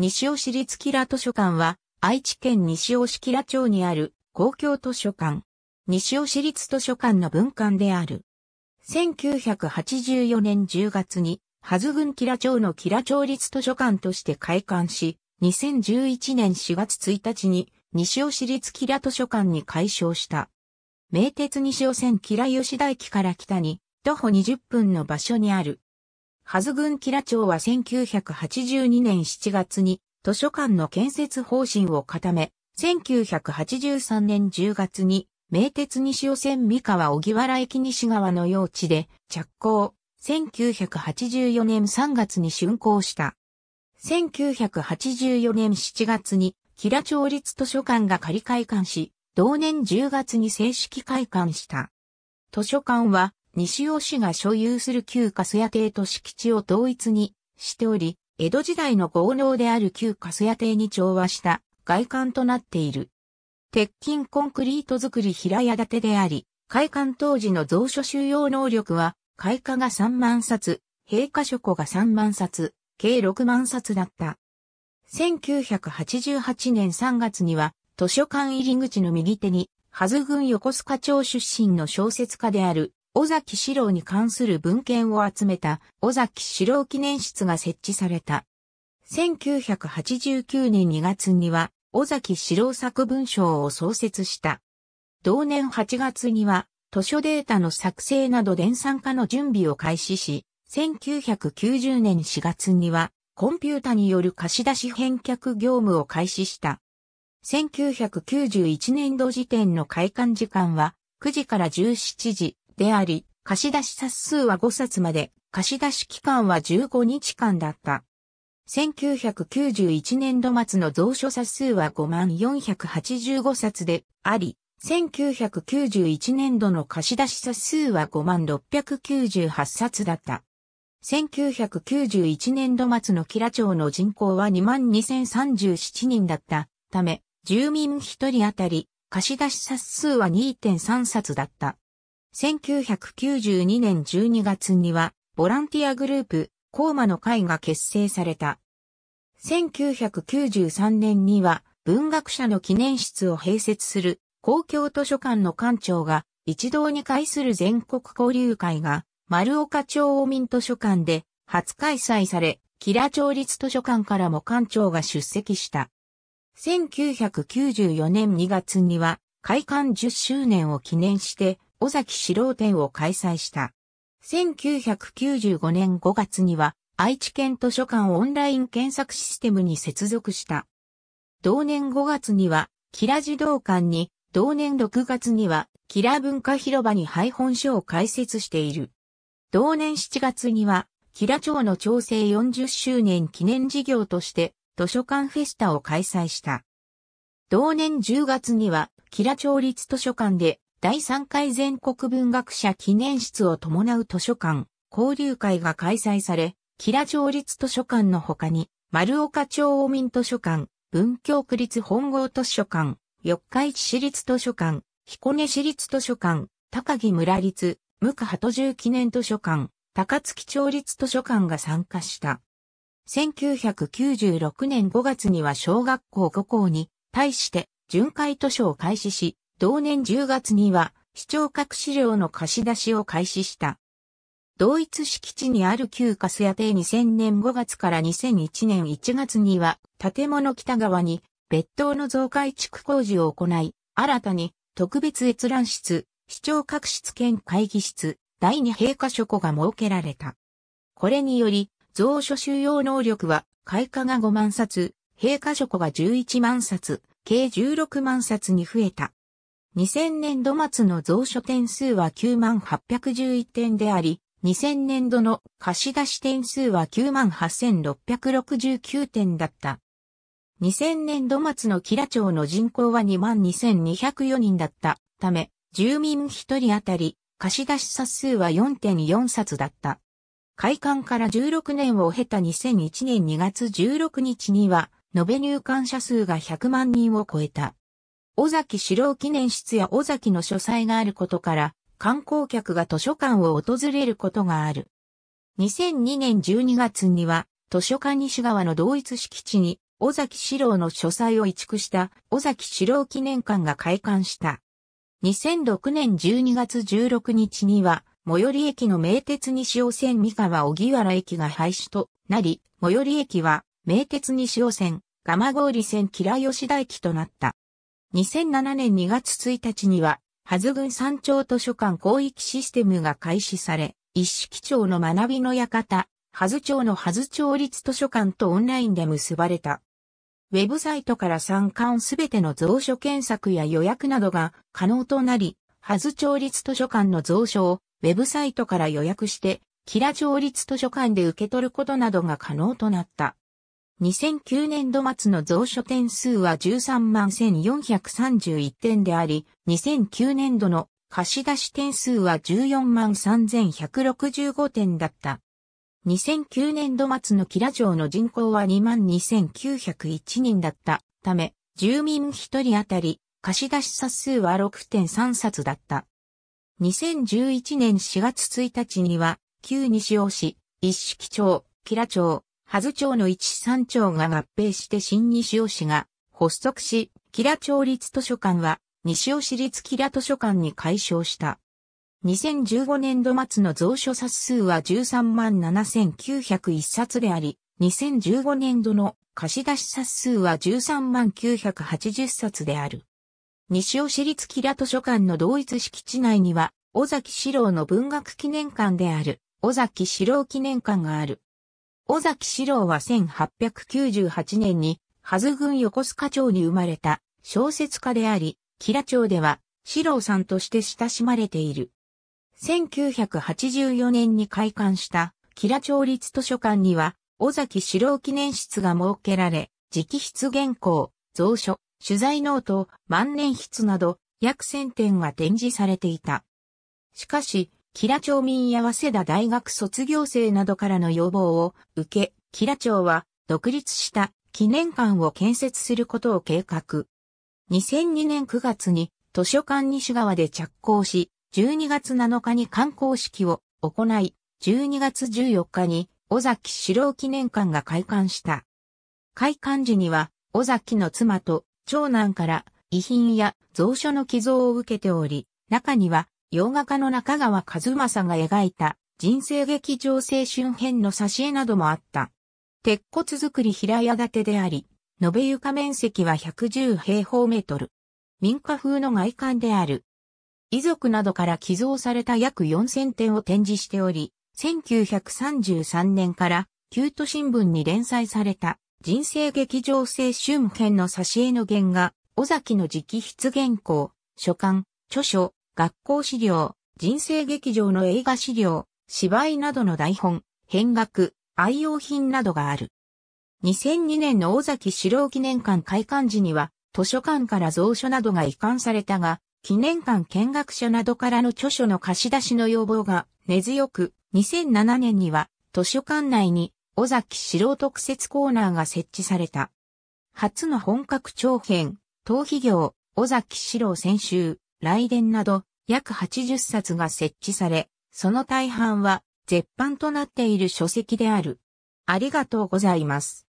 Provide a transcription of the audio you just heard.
西尾市立キラ図書館は、愛知県西尾市キラ町にある公共図書館。西尾市立図書館の文館である。1984年10月に、ハズ郡キラ町のキラ町立図書館として開館し、2011年4月1日に西尾市立キラ図書館に改称した。名鉄西尾線キラ吉田駅から北に、徒歩20分の場所にあるハズ郡吉良町は1982年7月に図書館の建設方針を固め、1983年10月に名鉄西尾線三河小木原駅西側の用地で着工。1984年3月に竣工した。1984年7月に、吉良町立図書館が仮開館し、同年10月に正式開館した。図書館は、西尾市が所有する旧粕屋邸と敷地を同一にしており、江戸時代の豪農である旧粕屋邸に調和した外観となっている。鉄筋コンクリート作り平屋建てであり、開館当時の蔵書収容能力は、開花が3万冊、閉花書庫が3万冊、計6万冊だった。1988年3月には、図書館入り口の右手に、ハズ郡横須賀町出身の小説家である、尾崎史郎に関する文献を集めた尾崎史郎記念室が設置された。1989年2月には尾崎史郎作文賞を創設した。同年8月には図書データの作成など電算化の準備を開始し、1990年4月にはコンピュータによる貸し出し返却業務を開始した。1991年度時点の開館時間は9時から17時、であり、貸出冊数は5冊まで、貸出期間は15日間だった。1991年度末の蔵書冊数は5485冊であり、1991年度の貸出冊数は5698冊だった。1991年度末の吉良町の人口は22,037人だったため、住民1人当たり貸出冊数は2.3冊だった。1992年12月には、ボランティアグループ、コーマの会が結成された。1993年には、文学者の記念室を併設する公共図書館の館長が一堂に会する全国交流会が丸岡町民図書館で初開催され、吉良町立図書館からも館長が出席した。1994年2月には開館10周年を記念して尾崎四郎展を開催した。1995年5月には、愛知県図書館オンライン検索システムに接続した。同年5月には、キラ児童館に、同年6月には、キラ文化広場に配本書を開設している。同年7月には、キラ町の調整40周年記念事業として、図書館フェスタを開催した。同年10月には、キラ町立図書館で、第3回全国文学者記念室を伴う図書館、交流会が開催され、吉良町立図書館の他に、丸岡町大民図書館、文京区立本郷図書館、四日市市立図書館、彦根市立図書館、高木村立、無価鳩十記念図書館、高槻町立図書館が参加した。1996年5月には小学校5校に対して巡回図書を開始し、同年10月には、市長各資料の貸し出しを開始した。同一敷地にある旧カスヤ邸2000年5月から2001年1月には、建物北側に別棟の増改築工事を行い、新たに特別閲覧室、市長各室兼会議室、第二閉下書庫が設けられた。これにより、蔵書収容能力は、開花が5万冊、閉下書庫が11万冊、計16万冊に増えた。2000年度末の蔵書点数は9811点であり、2000年度の貸し出し点数は98,669点だった。2000年度末のキラ町の人口は22,204人だったため、住民1人当たり貸し出し冊数は4.4冊だった。開館から16年を経た2001年2月16日には、延べ入館者数が100万人を超えた。尾崎史郎記念室や尾崎の書斎があることから、観光客が図書館を訪れることがある。2002年12月には、図書館西側の同一敷地に、尾崎史郎の書斎を移築した尾崎史郎記念館が開館した。2006年12月16日には、最寄り駅の名鉄西尾線三河荻原駅が廃止となり、最寄り駅は名鉄西尾線、蒲郡線吉良吉田駅となった。2007年2月1日には、ハズ郡山頂図書館広域システムが開始され、一式町の学びの館、ハズ町のハズ町立図書館とオンラインで結ばれた。ウェブサイトから参観すべての蔵書検索や予約などが可能となり、ハズ町立図書館の蔵書をウェブサイトから予約して、キラ町立図書館で受け取ることなどが可能となった。2009年度末の蔵書点数は13万1431点であり、2009年度の貸し出し点数は14万3165点だった。2009年度末のキラ城の人口は2万2901人だったため、住民1人当たり貸し出し冊数は6.3冊だった。2011年4月1日には、旧西尾市、一式町、キラ町、ハズ町の一三町が合併して新西尾市が発足し、キラ町立図書館は西尾市立キラ図書館に改称した。2015年度末の蔵書冊数は13万7901冊であり、2015年度の貸し出し冊数は13万980冊である。西尾市立キラ図書館の同一敷地内には、尾崎四郎の文学記念館である、尾崎四郎記念館がある。尾崎史郎は1898年に、はず郡横須賀町に生まれた小説家であり、キラ町では史郎さんとして親しまれている。1984年に開館したキラ町立図書館には、尾崎史郎記念室が設けられ、直筆原稿、蔵書、取材ノート、万年筆など、約1000点が展示されていた。しかし、吉良町民や早稲田大学卒業生などからの要望を受け、吉良町は独立した記念館を建設することを計画。2002年9月に図書館西側で着工し、12月7日に観光式を行い、12月14日に尾崎四郎記念館が開館した。開館時には尾崎の妻と長男から遺品や蔵書の寄贈を受けており、中には洋画家の中川和正が描いた人生劇場青春編の挿絵などもあった。鉄骨造り平屋建てであり、延べ床面積は110平方メートル。民家風の外観である。遺族などから寄贈された約4000点を展示しており、1933年から旧都新聞に連載された人生劇場青春編の挿絵の原画、尾崎の直筆原稿、書簡、著書、学校資料、人生劇場の映画資料、芝居などの台本、変額、愛用品などがある。2002年の尾崎史郎記念館開館時には、図書館から蔵書などが移管されたが、記念館見学者などからの著書の貸し出しの要望が根強く、2007年には図書館内に尾崎史郎特設コーナーが設置された。初の本格長編、逃避業、尾崎史郎選週、来伝など、約80冊が設置され、その大半は絶版となっている書籍である。ありがとうございます。